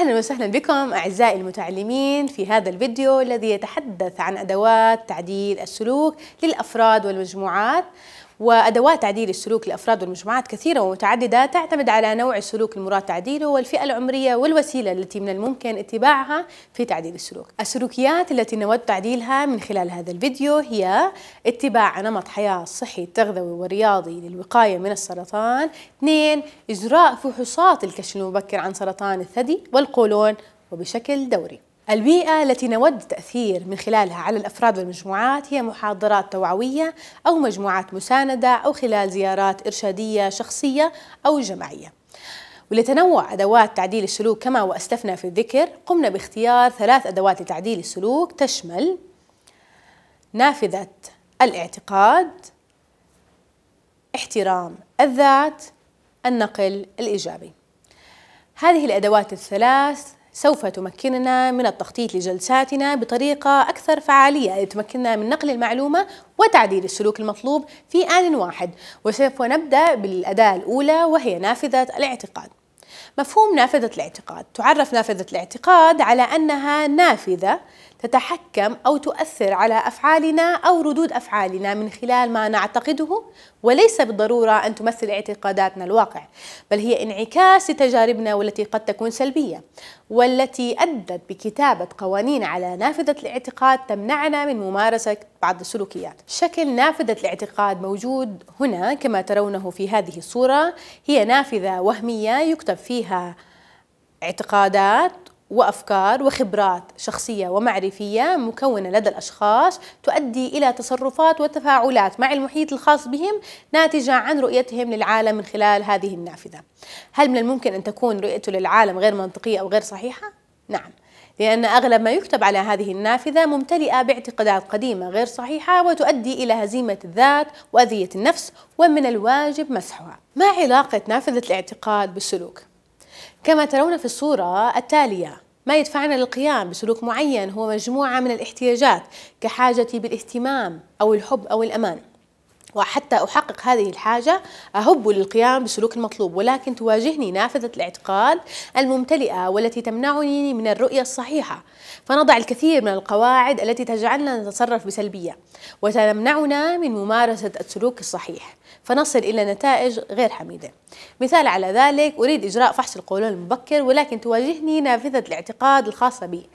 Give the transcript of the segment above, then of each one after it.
أهلا وسهلا بكم أعزائي المتعلمين في هذا الفيديو الذي يتحدث عن أدوات تعديل السلوك للأفراد والمجموعات وأدوات تعديل السلوك لأفراد والمجموعات كثيرة ومتعددة تعتمد على نوع السلوك المراد تعديله والفئة العمرية والوسيلة التي من الممكن اتباعها في تعديل السلوك السلوكيات التي نود تعديلها من خلال هذا الفيديو هي اتباع نمط حياة صحي تغذوي ورياضي للوقاية من السرطان اثنين إجراء فحوصات الكشف المبكر عن سرطان الثدي والقولون وبشكل دوري البيئة التي نود التأثير من خلالها على الأفراد والمجموعات هي محاضرات توعوية أو مجموعات مساندة أو خلال زيارات إرشادية شخصية أو جماعية ولتنوع أدوات تعديل السلوك كما وأسلفنا في الذكر قمنا باختيار ثلاث أدوات لتعديل السلوك تشمل نافذة الاعتقاد احترام الذات النقل الإيجابي هذه الأدوات الثلاث سوف تمكننا من التخطيط لجلساتنا بطريقة أكثر فعالية لتمكننا من نقل المعلومة وتعديل السلوك المطلوب في آن واحد وسوف نبدأ بالأداة الأولى وهي نافذة الاعتقاد مفهوم نافذة الاعتقاد تعرف نافذة الاعتقاد على أنها نافذة تتحكم أو تؤثر على أفعالنا أو ردود أفعالنا من خلال ما نعتقده وليس بالضرورة أن تمثل اعتقاداتنا الواقع بل هي انعكاس لتجاربنا والتي قد تكون سلبية والتي أدت بكتابة قوانين على نافذة الاعتقاد تمنعنا من ممارسة بعض السلوكيات شكل نافذة الاعتقاد موجود هنا كما ترونه في هذه الصورة هي نافذة وهمية يكتب فيها اعتقادات وافكار وخبرات شخصيه ومعرفيه مكونه لدى الاشخاص تؤدي الى تصرفات وتفاعلات مع المحيط الخاص بهم ناتجه عن رؤيتهم للعالم من خلال هذه النافذه. هل من الممكن ان تكون رؤيته للعالم غير منطقيه او غير صحيحه؟ نعم. لأن أغلب ما يكتب على هذه النافذة ممتلئة باعتقادات قديمة غير صحيحة وتؤدي إلى هزيمة الذات وأذية النفس ومن الواجب مسحها. ما علاقة نافذة الاعتقاد بالسلوك؟ كما ترون في الصورة التالية ما يدفعنا للقيام بسلوك معين هو مجموعة من الاحتياجات كحاجتي بالاهتمام أو الحب أو الأمان وحتى أحقق هذه الحاجة أهب للقيام بالسلوك المطلوب ولكن تواجهني نافذة الاعتقاد الممتلئة والتي تمنعني من الرؤية الصحيحة فنضع الكثير من القواعد التي تجعلنا نتصرف بسلبية وتمنعنا من ممارسة السلوك الصحيح فنصل إلى نتائج غير حميدة مثال على ذلك أريد إجراء فحص القولون المبكر ولكن تواجهني نافذة الاعتقاد الخاصة بي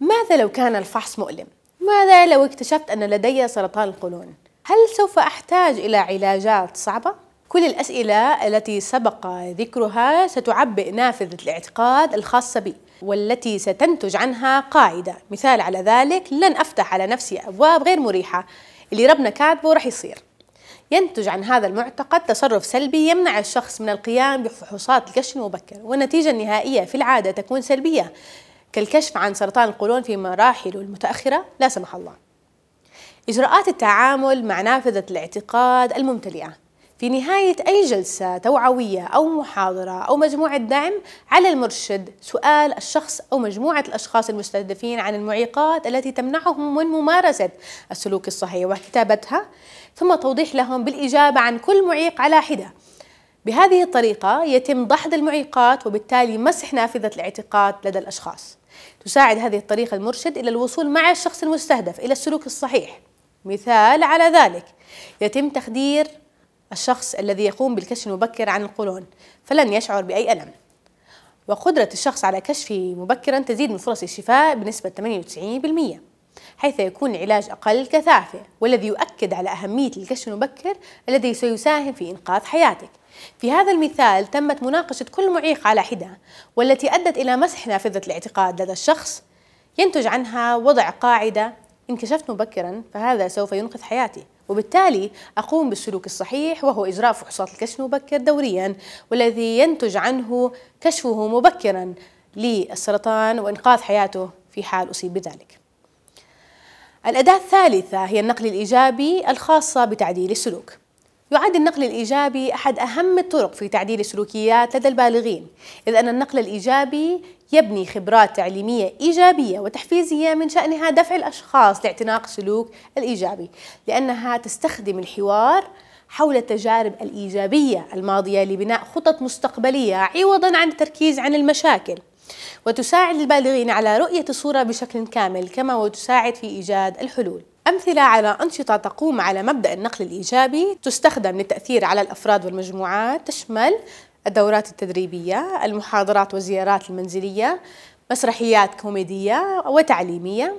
ماذا لو كان الفحص مؤلم؟ ماذا لو اكتشفت أن لدي سرطان القولون؟ هل سوف أحتاج إلى علاجات صعبة؟ كل الأسئلة التي سبق ذكرها ستعبئ نافذة الاعتقاد الخاصة بي والتي ستنتج عنها قاعدة مثال على ذلك لن أفتح على نفسي أبواب غير مريحة اللي ربنا كاتبه رح يصير ينتج عن هذا المعتقد تصرف سلبي يمنع الشخص من القيام بفحوصات الكشف المبكر والنتيجة النهائية في العادة تكون سلبية كالكشف عن سرطان القولون في مراحله المتأخرة لا سمح الله إجراءات التعامل مع نافذة الاعتقاد الممتلئة في نهاية أي جلسة توعوية أو محاضرة أو مجموعة دعم على المرشد سؤال الشخص أو مجموعة الأشخاص المستهدفين عن المعيقات التي تمنعهم من ممارسة السلوك الصحيح وكتابتها ثم توضيح لهم بالإجابة عن كل معيق على حدة بهذه الطريقة يتم دحض المعيقات وبالتالي مسح نافذة الاعتقاد لدى الأشخاص تساعد هذه الطريقة المرشد إلى الوصول مع الشخص المستهدف إلى السلوك الصحيح مثال على ذلك يتم تخدير الشخص الذي يقوم بالكشف المبكر عن القولون فلن يشعر بأي ألم وقدرة الشخص على كشفه مبكرا تزيد من فرص الشفاء بنسبة 98% حيث يكون العلاج أقل كثافة والذي يؤكد على أهمية الكشف المبكر الذي سيساهم في إنقاذ حياتك في هذا المثال تمت مناقشة كل معيق على حدة والتي أدت إلى مسح نافذة الاعتقاد لدى الشخص ينتج عنها وضع قاعدة إن كشفت مبكرا فهذا سوف ينقذ حياتي وبالتالي أقوم بالسلوك الصحيح وهو إجراء فحوصات الكشف المبكر دوريا والذي ينتج عنه كشفه مبكرا للسرطان وإنقاذ حياته في حال أصيب بذلك الأداة الثالثة هي النقل الإيجابي الخاصة بتعديل السلوك يعد النقل الإيجابي أحد أهم الطرق في تعديل السلوكيات لدى البالغين إذ أن النقل الإيجابي يبني خبرات تعليمية إيجابية وتحفيزية من شأنها دفع الأشخاص لاعتناق السلوك الإيجابي لأنها تستخدم الحوار حول التجارب الإيجابية الماضية لبناء خطط مستقبلية عوضا عن التركيز عن المشاكل وتساعد البالغين على رؤية الصورة بشكل كامل كما وتساعد في إيجاد الحلول أمثلة على أنشطة تقوم على مبدأ النقل الإيجابي تستخدم للتأثير على الأفراد والمجموعات تشمل الدورات التدريبية، المحاضرات والزيارات المنزلية، مسرحيات كوميدية وتعليمية،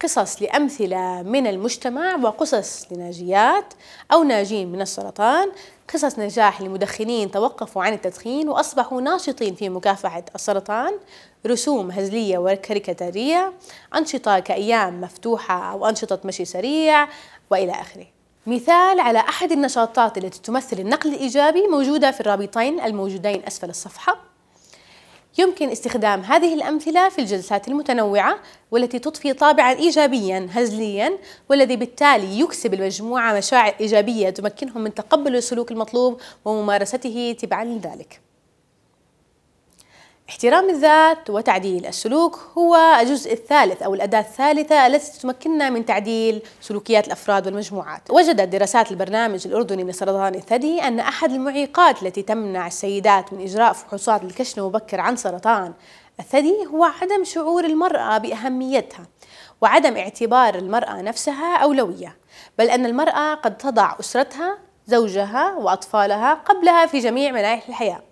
قصص لأمثلة من المجتمع وقصص لناجيات أو ناجين من السرطان قصص نجاح لمدخنين توقفوا عن التدخين وأصبحوا ناشطين في مكافحة السرطان رسوم هزلية وكاريكاتيرية أنشطة كأيام مفتوحة أو أنشطة مشي سريع وإلى آخره مثال على أحد النشاطات التي تمثل النقل الإيجابي موجودة في الرابطين الموجودين أسفل الصفحة يمكن استخدام هذه الأمثلة في الجلسات المتنوعة والتي تضفي طابعا إيجابيا هزليا والذي بالتالي يكسب المجموعة مشاعر إيجابية تمكنهم من تقبل السلوك المطلوب وممارسته تبعا لذلك احترام الذات وتعديل السلوك هو الجزء الثالث أو الأداة الثالثة التي تمكننا من تعديل سلوكيات الأفراد والمجموعات وجدت دراسات البرنامج الأردني لسرطان الثدي أن أحد المعيقات التي تمنع السيدات من إجراء فحوصات الكشف المبكر عن سرطان الثدي هو عدم شعور المرأة بأهميتها وعدم اعتبار المرأة نفسها أولوية بل أن المرأة قد تضع أسرتها زوجها وأطفالها قبلها في جميع مناحي الحياة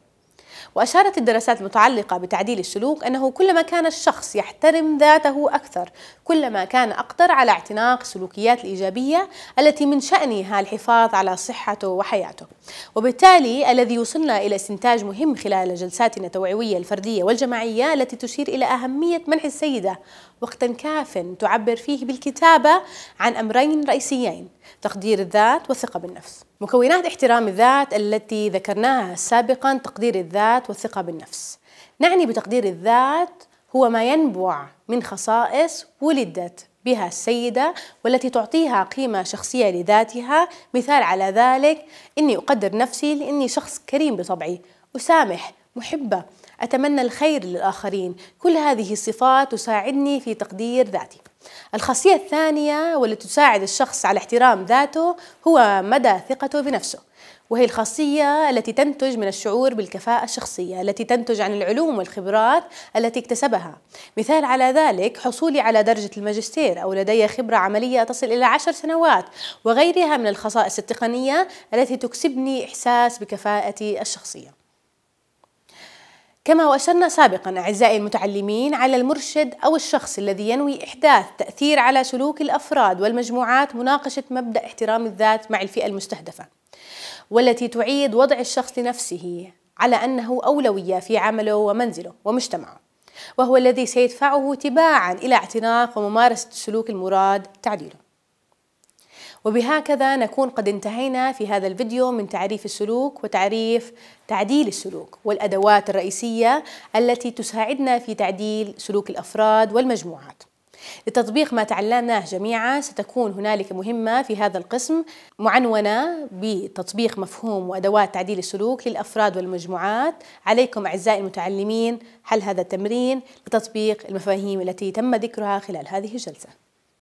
وأشارت الدراسات المتعلقة بتعديل السلوك أنه كلما كان الشخص يحترم ذاته أكثر كلما كان أقدر على اعتناق السلوكيات الإيجابية التي من شأنها الحفاظ على صحته وحياته وبالتالي الذي يوصلنا إلى استنتاج مهم خلال جلساتنا التوعوية الفردية والجماعية التي تشير إلى أهمية منح السيدة وقتا كاف تعبر فيه بالكتابة عن أمرين رئيسيين تقدير الذات والثقة بالنفس مكونات احترام الذات التي ذكرناها سابقا تقدير الذات والثقة بالنفس نعني بتقدير الذات هو ما ينبع من خصائص ولدت بها السيدة والتي تعطيها قيمة شخصية لذاتها مثال على ذلك إني أقدر نفسي لإني شخص كريم بطبعي أسامح محبة أتمنى الخير للآخرين كل هذه الصفات تساعدني في تقدير ذاتي الخاصية الثانية والتي تساعد الشخص على احترام ذاته هو مدى ثقته بنفسه وهي الخاصية التي تنتج من الشعور بالكفاءة الشخصية التي تنتج عن العلوم والخبرات التي اكتسبها مثال على ذلك حصولي على درجة الماجستير أو لدي خبرة عملية تصل إلى عشر سنوات وغيرها من الخصائص التقنية التي تكسبني إحساس بكفاءتي الشخصية كما وأشرنا سابقا أعزائي المتعلمين على المرشد أو الشخص الذي ينوي إحداث تأثير على سلوك الأفراد والمجموعات مناقشة مبدأ احترام الذات مع الفئة المستهدفة والتي تعيد وضع الشخص لنفسه على أنه أولوية في عمله ومنزله ومجتمعه وهو الذي سيدفعه تباعا إلى اعتناق وممارسة السلوك المراد تعديله وبهكذا نكون قد انتهينا في هذا الفيديو من تعريف السلوك وتعريف تعديل السلوك والأدوات الرئيسية التي تساعدنا في تعديل سلوك الأفراد والمجموعات لتطبيق ما تعلمناه جميعا ستكون هنالك مهمة في هذا القسم معنونة بتطبيق مفهوم وأدوات تعديل السلوك للأفراد والمجموعات عليكم أعزائي المتعلمين حل هذا التمرين لتطبيق المفاهيم التي تم ذكرها خلال هذه الجلسة